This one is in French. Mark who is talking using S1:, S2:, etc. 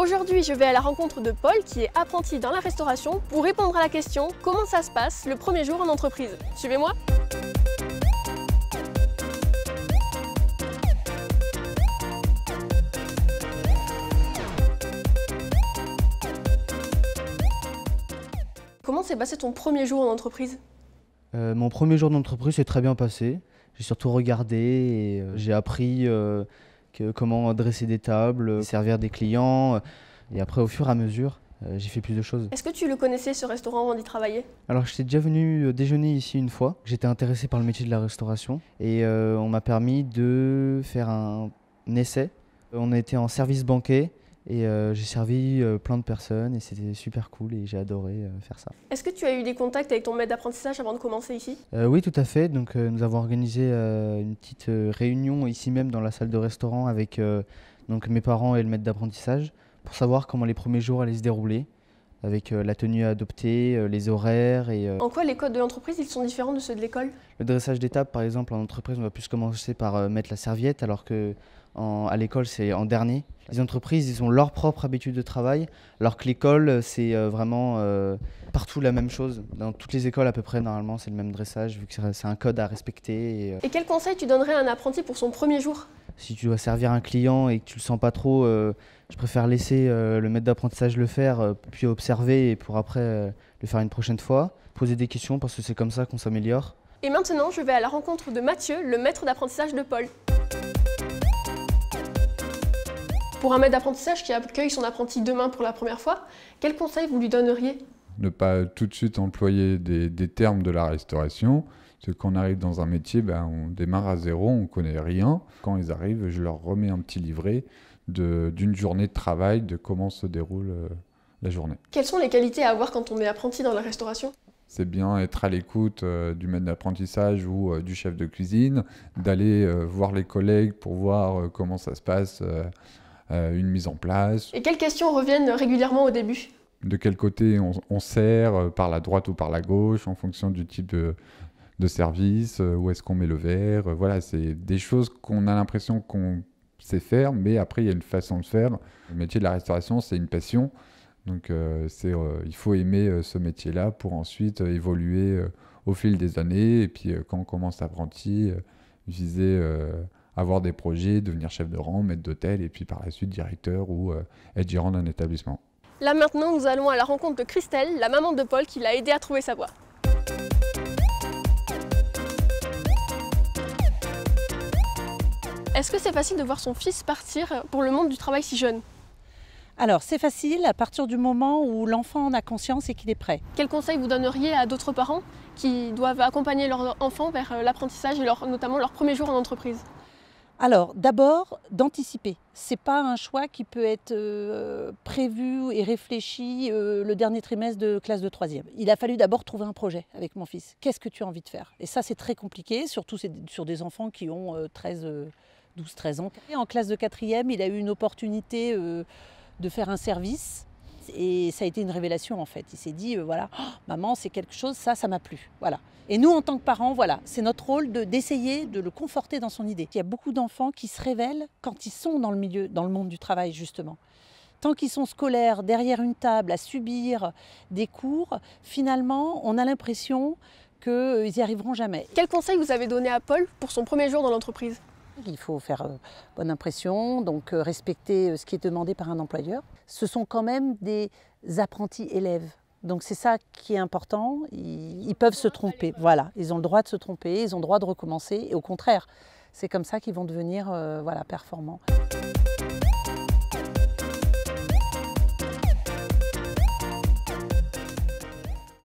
S1: Aujourd'hui, je vais à la rencontre de Paul, qui est apprenti dans la restauration, pour répondre à la question comment ça se passe le premier jour en entreprise. Suivez-moi Comment s'est passé ton premier jour en entreprise
S2: euh, Mon premier jour d'entreprise s'est très bien passé. J'ai surtout regardé et euh, j'ai appris euh, comment dresser des tables, euh, servir des clients. Euh, et après, au fur et à mesure, euh, j'ai fait plus de choses.
S1: Est-ce que tu le connaissais ce restaurant avant d'y travailler
S2: Alors j'étais déjà venu déjeuner ici une fois. J'étais intéressé par le métier de la restauration et on m'a permis de faire un, un essai. On était en service banquet et euh, j'ai servi euh, plein de personnes et c'était super cool et j'ai adoré euh, faire ça.
S1: Est-ce que tu as eu des contacts avec ton maître d'apprentissage avant de commencer ici
S2: Oui, tout à fait. Donc nous avons organisé une petite réunion ici même dans la salle de restaurant avec donc mes parents et le maître d'apprentissage pour savoir comment les premiers jours allaient se dérouler avec euh, la tenue à adopter, euh, les horaires. Et, euh, En
S1: quoi les codes de l'entreprise ils sont différents de ceux de l'école
S2: Le dressage d'étape, par exemple, en entreprise, on va plus commencer par mettre la serviette, alors que à l'école, c'est en dernier. Les entreprises, ils ont leur propre habitude de travail, alors que l'école, c'est vraiment partout la même chose. Dans toutes les écoles, à peu près, normalement, c'est le même dressage, vu que c'est un code à respecter. et
S1: quel conseil tu donnerais à un apprenti pour son premier jour
S2: si tu dois servir un client et que tu le sens pas trop, euh, je préfère laisser euh, le maître d'apprentissage le faire, euh, puis observer et pour après le faire une prochaine fois. Poser des questions parce que c'est comme ça qu'on s'améliore.
S1: Et maintenant, je vais à la rencontre de Mathieu, le maître d'apprentissage de Paul. Pour un maître d'apprentissage qui accueille son apprenti demain pour la première fois, quels conseils vous lui donneriez
S3: Ne pas tout de suite employer des termes de la restauration, quand on arrive dans un métier, ben, on démarre à zéro, on ne connaît rien. Quand ils arrivent, je leur remets un petit livret d'une journée de travail, de comment se déroule euh, la journée.
S1: Quelles sont les qualités à avoir quand on est apprenti dans la restauration
S3: c'est bien être à l'écoute euh, du maître d'apprentissage ou euh, du chef de cuisine, d'aller voir les collègues pour voir comment ça se passe, une mise en place. Et quelles
S1: questions reviennent régulièrement au début
S3: De quel côté on, sert, par la droite ou par la gauche, en fonction du type de, de service, euh, où est-ce qu'on met le verre. Euh, voilà, c'est des choses qu'on a l'impression qu'on sait faire, mais après, il y a une façon de faire. Le métier de la restauration, c'est une passion. Donc, euh, c'est, il faut aimer ce métier-là pour ensuite évoluer au fil des années. Et puis, quand on commence apprenti, viser avoir des projets, devenir chef de rang, maître d'hôtel, et puis par la suite directeur ou être gérant d'un établissement.
S1: Là maintenant, nous allons à la rencontre de Christelle, la maman de Paul, qui l'a aidé à trouver sa voie. Est-ce que c'est facile de voir son fils partir pour le monde du travail si jeune alors, c'est facile à partir du moment où l'enfant en a conscience et qu'il est prêt. Quel conseil vous donneriez à d'autres parents qui doivent accompagner leur enfant vers euh, l'apprentissage et notamment leur premier jour en entreprise
S4: alors, d'abord, d'anticiper. Ce n'est pas un choix qui peut être euh, prévu et réfléchi euh, le dernier trimestre de classe de troisième. Il a fallu d'abord trouver un projet avec mon fils. Qu'est-ce que tu as envie de faire Et ça, c'est très compliqué, surtout sur des enfants qui ont 13 13, 12-13 ans. en classe de quatrième, il a eu une opportunité euh, de faire un service. Et ça a été une révélation en fait. Il s'est dit, euh, voilà, oh, maman, c'est quelque chose, ça, ça m'a plu. Voilà. Et nous, en tant que parents, voilà, c'est notre rôle d'essayer de, le conforter dans son idée. Il y a beaucoup d'enfants qui se révèlent quand ils sont dans le milieu, dans le monde du travail, justement. Tant qu'ils sont scolaires, derrière une table, à subir des cours, finalement, on a l'impression qu'ils n'y arriveront jamais. Quel conseil vous avez donné à Paul pour son premier jour dans l'entreprise il faut faire euh, bonne impression, donc euh, respecter euh, ce qui est demandé par un employeur. Ce sont quand même des apprentis élèves. Donc c'est ça qui est important. Ils, peuvent se tromper. Voilà, ils ont le droit de se tromper, ils ont le droit de recommencer. Et au contraire, c'est comme ça qu'ils vont devenir voilà, performants.